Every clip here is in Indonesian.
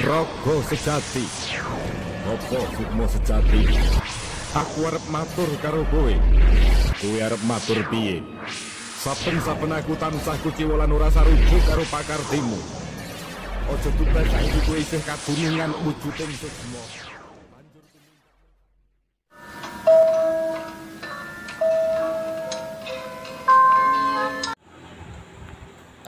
Rogo sejati. Apa sukmo sejati? Aku arep matur karo kowe. Kowe arep matur piye? Saben-saben aku tansah kuciwa lan ora sarujuk karo pakartimu. Ojo tuku saiki kowe isih kaduningan wujuding sukmo.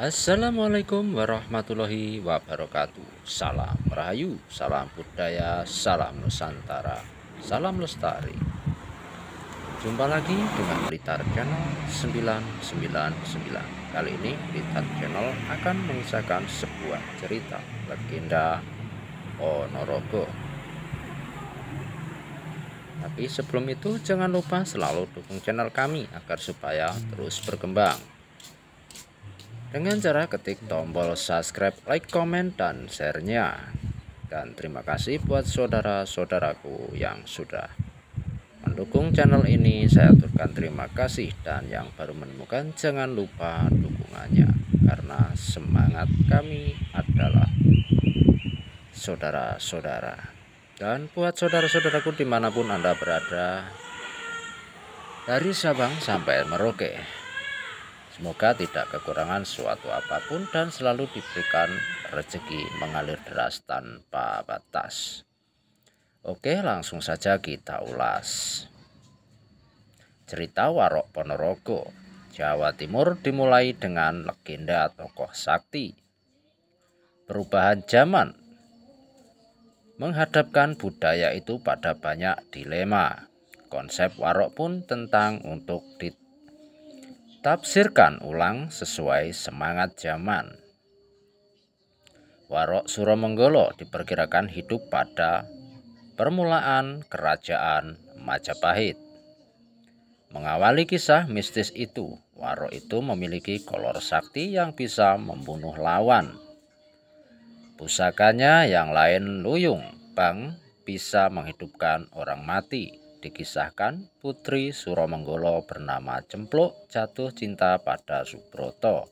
Assalamualaikum warahmatullahi wabarakatuh Salam Rahayu, salam budaya, salam Nusantara, salam lestari Jumpa lagi dengan Ritar Channel 999 Kali ini Ritar Channel akan mengisahkan sebuah cerita legenda Onorogo Tapi sebelum itu jangan lupa selalu dukung channel kami agar supaya terus berkembang dengan cara ketik tombol subscribe, like, komen, dan share-nya. Dan terima kasih buat saudara-saudaraku yang sudah mendukung channel ini. Saya aturkan terima kasih dan yang baru menemukan jangan lupa dukungannya karena semangat kami adalah saudara-saudara. Dan buat saudara-saudaraku dimanapun Anda berada, dari Sabang sampai Merauke. Semoga tidak kekurangan suatu apapun dan selalu diberikan rezeki mengalir deras tanpa batas. Oke, langsung saja kita ulas. Cerita Warok Ponorogo, Jawa Timur dimulai dengan legenda tokoh sakti. Perubahan zaman menghadapkan budaya itu pada banyak dilema. Konsep warok pun tentang untuk ditinggalkan Tafsirkan ulang sesuai semangat zaman. Warok Suramenggolo diperkirakan hidup pada permulaan kerajaan Majapahit. Mengawali kisah mistis itu, Warok itu memiliki kolor sakti yang bisa membunuh lawan. Pusakanya yang lain Luyung Bang bisa menghidupkan orang mati dikisahkan putri Suromenggolo bernama Cempluk jatuh cinta pada Subroto,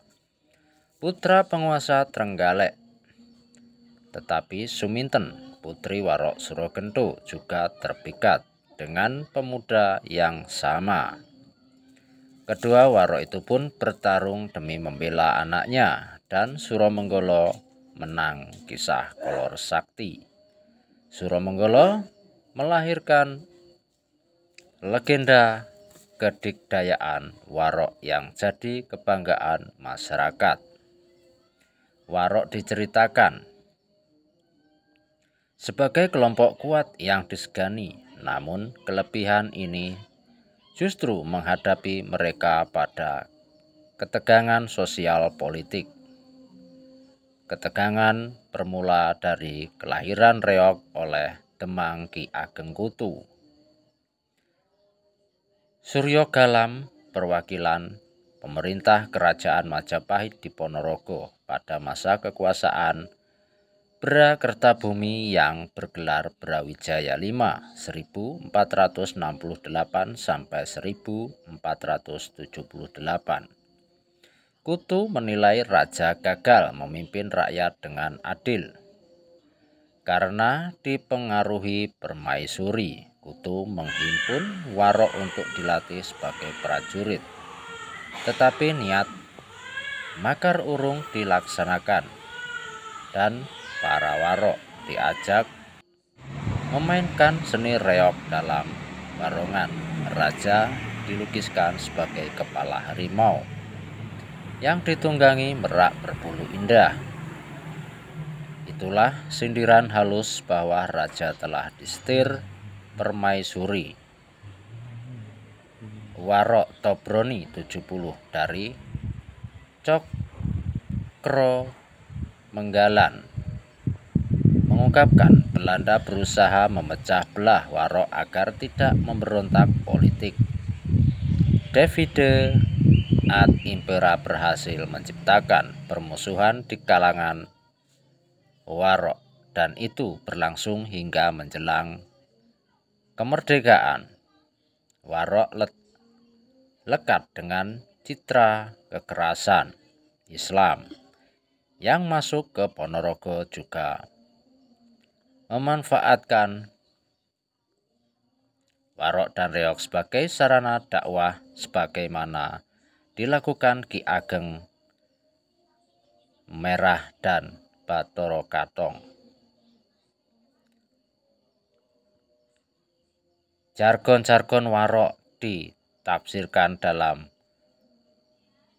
putra penguasa Trenggalek. Tetapi Suminten, putri Warok Surogento juga terpikat dengan pemuda yang sama. Kedua Warok itu pun bertarung demi membela anaknya dan Suromenggolo menang kisah kolor sakti. Suromenggolo melahirkan legenda kedikdayaan warok yang jadi kebanggaan masyarakat. Warok diceritakan sebagai kelompok kuat yang disegani, namun kelebihan ini justru menghadapi mereka pada ketegangan sosial politik. Ketegangan bermula dari kelahiran reok oleh Demang Ki Ageng Kutu Suryo Galam, perwakilan pemerintah Kerajaan Majapahit di Ponorogo pada masa kekuasaan Bra Kertabumi yang bergelar Brawijaya 5 1468 sampai 1478. Kutu menilai raja gagal memimpin rakyat dengan adil karena dipengaruhi permaisuri. Kutu menghimpun warok untuk dilatih sebagai prajurit. Tetapi niat makar urung dilaksanakan dan para warok diajak memainkan seni reok dalam barongan. Raja dilukiskan sebagai kepala harimau yang ditunggangi merak berbulu indah Itulah sindiran halus bahwa raja telah disetir permaisuri. Warok Tobroni 70 dari Cokro Menggalan mengungkapkan Belanda berusaha memecah belah Warok agar tidak memberontak politik. Davide Ad Impera berhasil menciptakan permusuhan di kalangan warok dan itu berlangsung hingga menjelang kemerdekaan. Warok le lekat dengan citra kekerasan Islam yang masuk ke Ponorogo juga memanfaatkan Warok dan Reok sebagai sarana dakwah sebagaimana dilakukan Ki Ageng Merah dan Batoro Katong. Jargon-jargon warok ditafsirkan dalam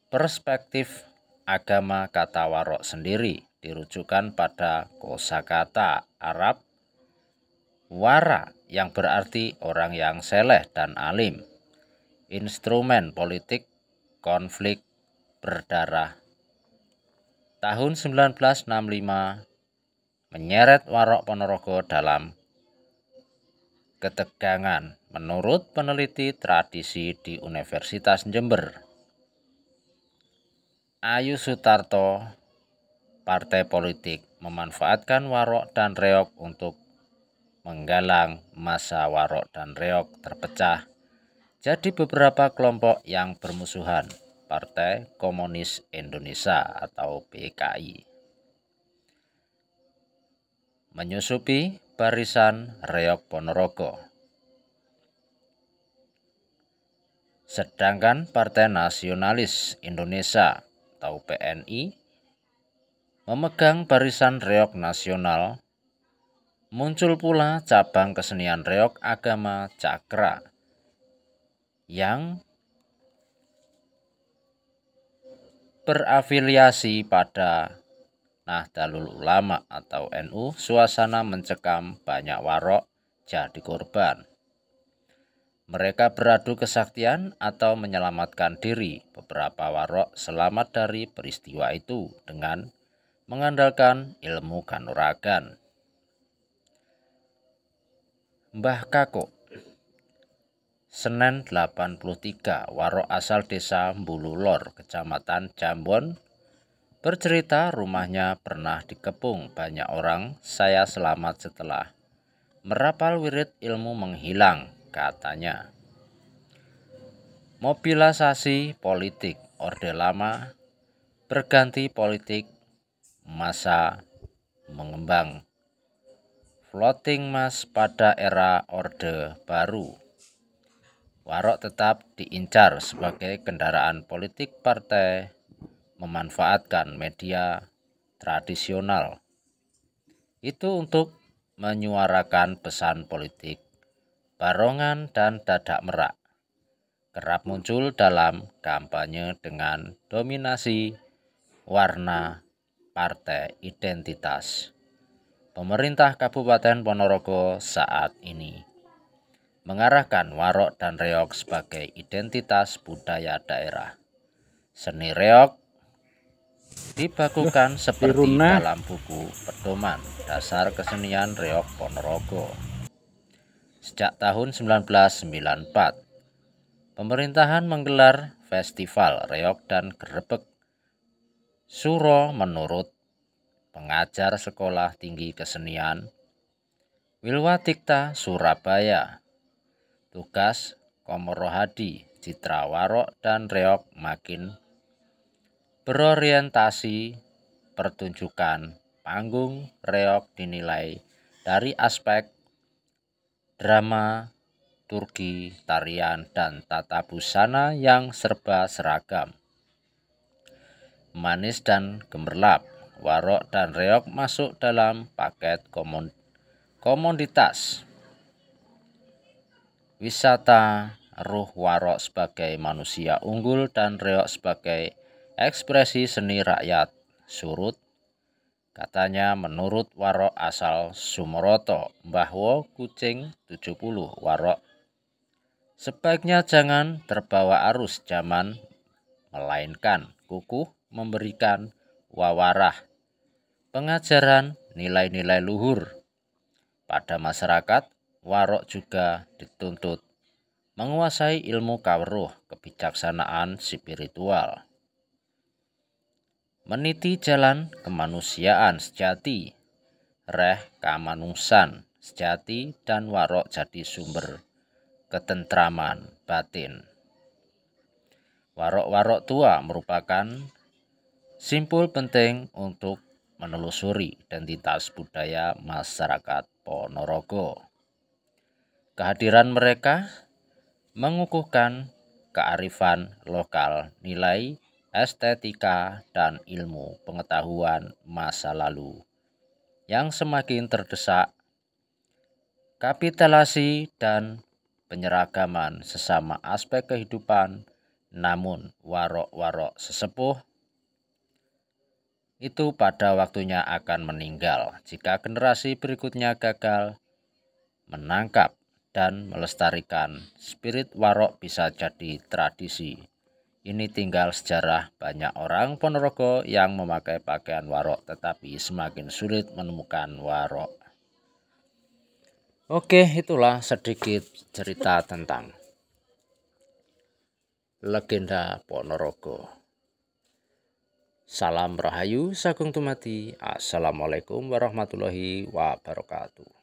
perspektif agama kata warok sendiri dirujukan pada kosakata Arab wara yang berarti orang yang seleh dan alim instrumen politik konflik berdarah tahun 1965 menyeret Warok Ponorogo dalam ketegangan menurut peneliti tradisi di Universitas Jember. Ayu Sutarto, partai politik memanfaatkan Warok dan Reok untuk menggalang masa Warok dan Reok terpecah jadi beberapa kelompok yang bermusuhan. Partai Komunis Indonesia atau PKI. Menyusupi barisan Reok Ponorogo. Sedangkan Partai Nasionalis Indonesia atau PNI memegang barisan Reok Nasional muncul pula cabang kesenian reok agama cakra yang berafiliasi pada Nahdlatul Ulama atau NU, suasana mencekam banyak warok jadi korban. Mereka beradu kesaktian atau menyelamatkan diri. Beberapa warok selamat dari peristiwa itu dengan mengandalkan ilmu kanuragan. Mbah Kako Senin 83, warok asal desa Bululor, kecamatan Jambon, bercerita rumahnya pernah dikepung banyak orang, saya selamat setelah merapal wirid ilmu menghilang, katanya. Mobilisasi politik Orde Lama berganti politik masa mengembang. Floating mass pada era Orde Baru Warok tetap diincar sebagai kendaraan politik partai memanfaatkan media tradisional. Itu untuk menyuarakan pesan politik, barongan dan dadak merak. Kerap muncul dalam kampanye dengan dominasi warna partai identitas pemerintah Kabupaten Ponorogo saat ini mengarahkan warok dan reok sebagai identitas budaya daerah. Seni reok dibakukan seperti dalam buku Pedoman Dasar Kesenian Reok Ponorogo. Sejak tahun 1994, pemerintahan menggelar festival reok dan gerebek Suro menurut pengajar Sekolah Tinggi Kesenian Wilwatikta Surabaya Tugas Komorohadi, Citrawarok, dan Reok makin berorientasi pertunjukan panggung Reok dinilai dari aspek drama, turki, tarian, dan tata busana yang serba seragam. Manis dan gemerlap, warok dan reok masuk dalam paket komoditas wisata, ruh warok sebagai manusia unggul dan reok sebagai ekspresi seni rakyat. Surut Katanya menurut warok asal Sumoroto bahwa kucing 70 warok sebaiknya jangan terbawa arus zaman melainkan kukuh memberikan wawarah pengajaran nilai-nilai luhur pada masyarakat warok juga dituntut menguasai ilmu kawruh kebijaksanaan spiritual. Meniti jalan kemanusiaan sejati, reh kamanusan sejati dan warok jadi sumber ketentraman batin. Warok-warok tua merupakan simpul penting untuk menelusuri identitas budaya masyarakat Ponorogo. Kehadiran mereka mengukuhkan kearifan lokal, nilai estetika, dan ilmu pengetahuan masa lalu yang semakin terdesak. Kapitalasi dan penyeragaman sesama aspek kehidupan, namun warok-warok sesepuh itu pada waktunya akan meninggal jika generasi berikutnya gagal menangkap dan melestarikan. Spirit warok bisa jadi tradisi. Ini tinggal sejarah banyak orang Ponorogo yang memakai pakaian warok tetapi semakin sulit menemukan warok. Oke, itulah sedikit cerita tentang legenda Ponorogo. Salam Rahayu, Sagung Tumati. Assalamualaikum warahmatullahi wabarakatuh.